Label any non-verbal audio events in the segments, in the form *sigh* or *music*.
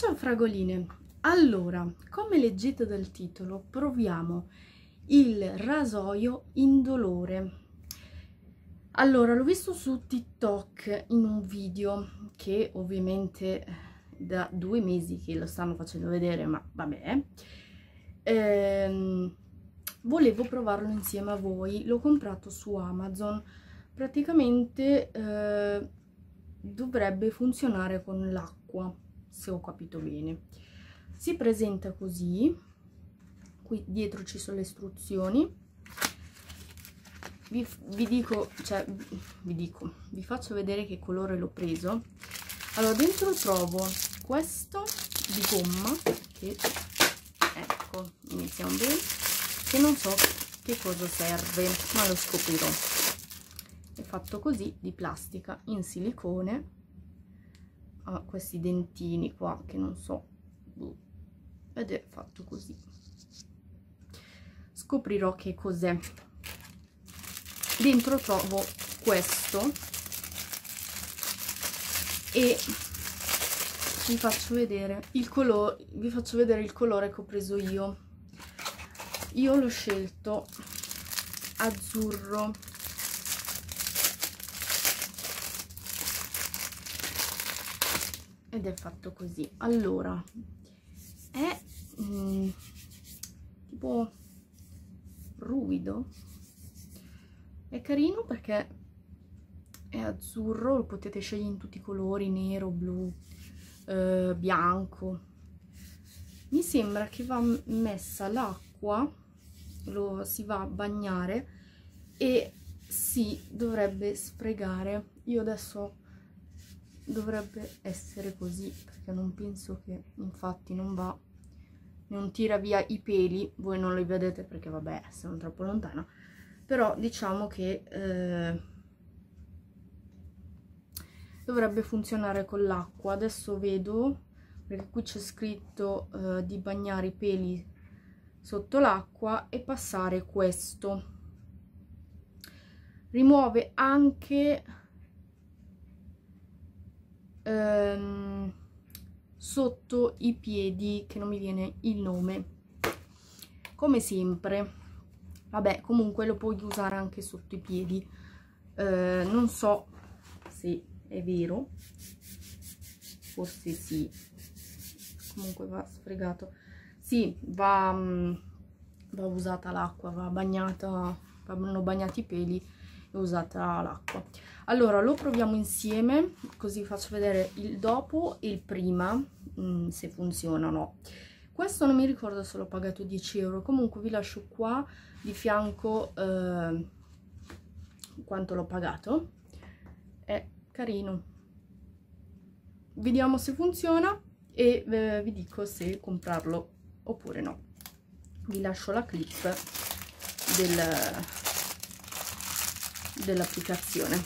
Ciao fragoline, allora come leggete dal titolo proviamo il rasoio indolore allora l'ho visto su TikTok in un video che ovviamente da due mesi che lo stanno facendo vedere ma vabbè ehm, volevo provarlo insieme a voi l'ho comprato su Amazon praticamente eh, dovrebbe funzionare con l'acqua se ho capito bene si presenta così qui dietro ci sono le istruzioni vi, vi dico cioè vi dico vi faccio vedere che colore l'ho preso allora dentro trovo questo di gomma che ecco iniziamo bene che non so che cosa serve ma lo scoprirò è fatto così di plastica in silicone ha questi dentini qua che non so boh. ed è fatto così scoprirò che cos'è dentro trovo questo e vi faccio vedere il colore vi faccio vedere il colore che ho preso io io l'ho scelto azzurro ed è fatto così allora è mm, tipo ruvido è carino perché è azzurro lo potete scegliere in tutti i colori nero, blu, eh, bianco mi sembra che va messa l'acqua lo si va a bagnare e si dovrebbe sfregare io adesso ho dovrebbe essere così perché non penso che infatti non va non tira via i peli voi non li vedete perché vabbè sono troppo lontana però diciamo che eh, dovrebbe funzionare con l'acqua adesso vedo perché qui c'è scritto eh, di bagnare i peli sotto l'acqua e passare questo rimuove anche ehm, sotto i piedi che non mi viene il nome come sempre vabbè comunque lo puoi usare anche sotto i piedi eh, non so se è vero forse sì comunque va sfregato sì va, mm, va usata l'acqua va bagnata vanno bagnati i peli e usata l'acqua allora lo proviamo insieme così faccio vedere il dopo e il prima mm, se funziona o no questo non mi ricordo se l'ho pagato 10 euro comunque vi lascio qua di fianco eh, quanto l'ho pagato è carino vediamo se funziona e eh, vi dico se comprarlo oppure no vi lascio la clip del, dell'applicazione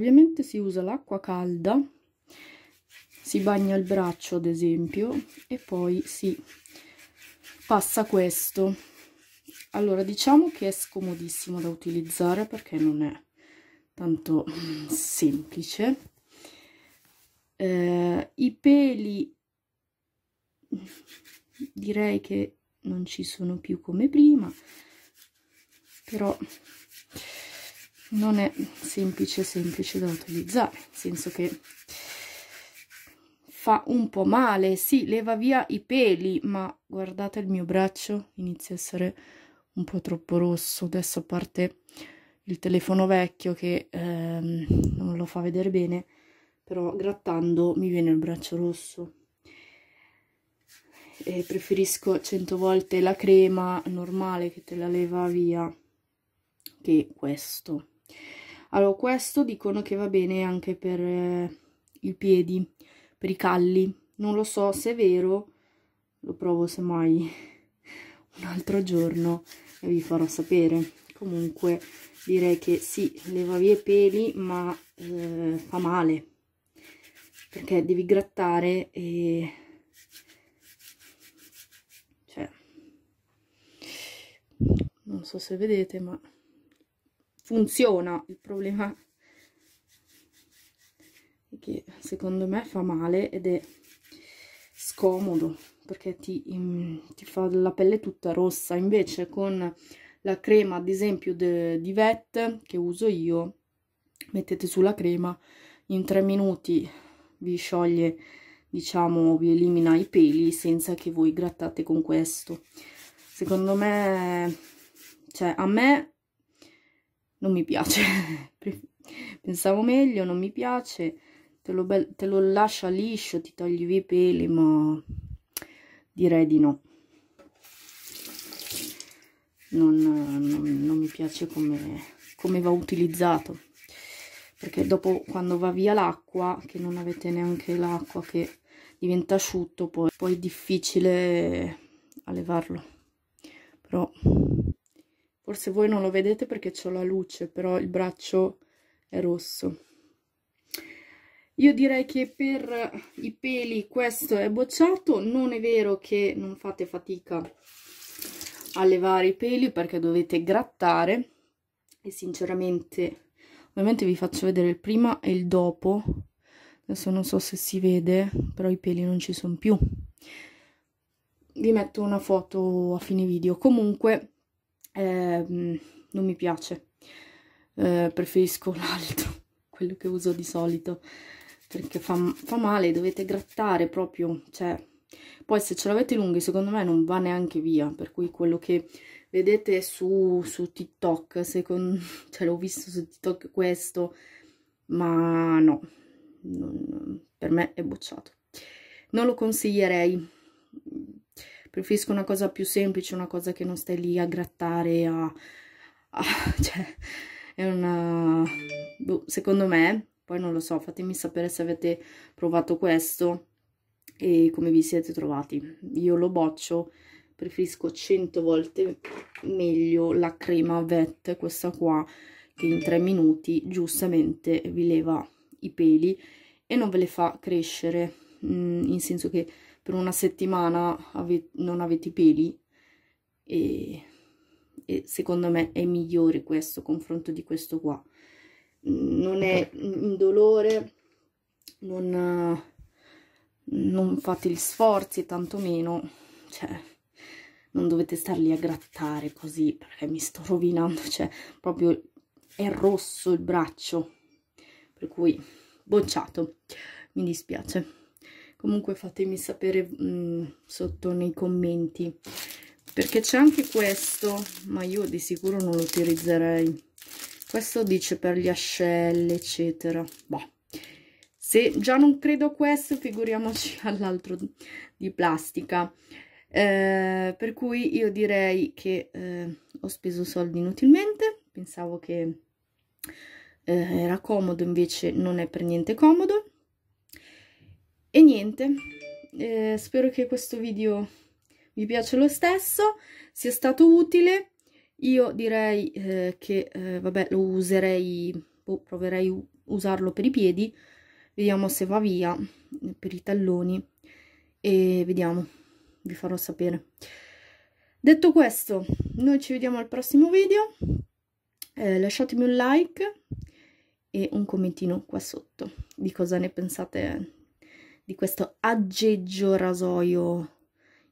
ovviamente si usa l'acqua calda si bagna il braccio ad esempio e poi si passa questo allora diciamo che è scomodissimo da utilizzare perché non è tanto *laughs* semplice eh, i peli direi che non ci sono più come prima però non è semplice semplice da utilizzare nel senso che fa un po' male si sì, leva via i peli ma guardate il mio braccio inizia a essere un po' troppo rosso adesso a parte il telefono vecchio che ehm, non lo fa vedere bene però grattando mi viene il braccio rosso e preferisco 100 volte la crema normale che te la leva via che questo allora, questo dicono che va bene anche per eh, i piedi, per i calli. Non lo so se è vero, lo provo semmai *laughs* un altro giorno e vi farò sapere. Comunque direi che sì, leva via i peli, ma eh, fa male, perché devi grattare e... Cioè, non so se vedete, ma funziona il problema è che secondo me fa male ed è scomodo perché ti, mm, ti fa la pelle tutta rossa invece con la crema ad esempio di VET che uso io mettete sulla crema in tre minuti vi scioglie diciamo vi elimina i peli senza che voi grattate con questo secondo me cioè a me non mi piace, *laughs* pensavo meglio, non mi piace, te lo, te lo lascia liscio, ti togli via i peli, ma direi di no. Non, non, non mi piace come, come va utilizzato, perché dopo quando va via l'acqua, che non avete neanche l'acqua che diventa asciutto, poi, poi è difficile a levarlo. Però Forse voi non lo vedete perché ho la luce, però il braccio è rosso. Io direi che per i peli questo è bocciato, non è vero che non fate fatica a levare i peli perché dovete grattare e sinceramente ovviamente vi faccio vedere il prima e il dopo adesso non so se si vede però i peli non ci sono più vi metto una foto a fine video comunque eh, non mi piace, eh, preferisco *laughs* l'altro, quello che uso di solito, perché fa, fa male, dovete grattare proprio, cioè... Poi se ce l'avete lunghi secondo me non va neanche via, per cui quello che vedete su, su TikTok, secondo, *laughs* cioè l'ho visto su TikTok questo, ma no, non, per me è bocciato. Non lo consiglierei preferisco una cosa più semplice, una cosa che non stai lì a grattare, a... a *laughs* cioè, è una... Boh, secondo me, poi non lo so, fatemi sapere se avete provato questo e come vi siete trovati. Io lo boccio, preferisco cento volte meglio la crema VET, questa qua, che in tre minuti giustamente vi leva i peli e non ve le fa crescere, mh, mm, in senso che per una settimana ave non avete i peli e, e, secondo me è migliore questo confronto di questo qua non è indolore non, non fate gli sforzi tantomeno cioè non dovete star lì a grattare così perché mi sto rovinando cioè proprio è rosso il braccio per cui bocciato mi dispiace comunque fatemi sapere mh, mm, sotto nei commenti perché c'è anche questo ma io di sicuro non lo utilizzerei questo dice per gli ascelle eccetera boh. se già non credo a questo figuriamoci *laughs* all'altro di plastica eh, per cui io direi che eh, ho speso soldi inutilmente pensavo che eh, era comodo invece non è per niente comodo e niente, eh, spero che questo video vi piace lo stesso, sia stato utile. Io direi eh, che, eh, vabbè, lo userei, boh, proverei a usarlo per i piedi, vediamo se va via eh, per i talloni e vediamo, vi farò sapere. Detto questo, noi ci vediamo al prossimo video, eh, lasciatemi un like e un commentino qua sotto di cosa ne pensate di questo aggeggio rasoio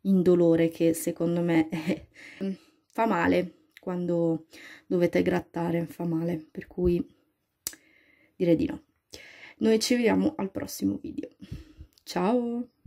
indolore che secondo me è, *laughs* fa male quando dovete grattare, fa male, per cui direi di no. Noi ci vediamo al prossimo video. Ciao!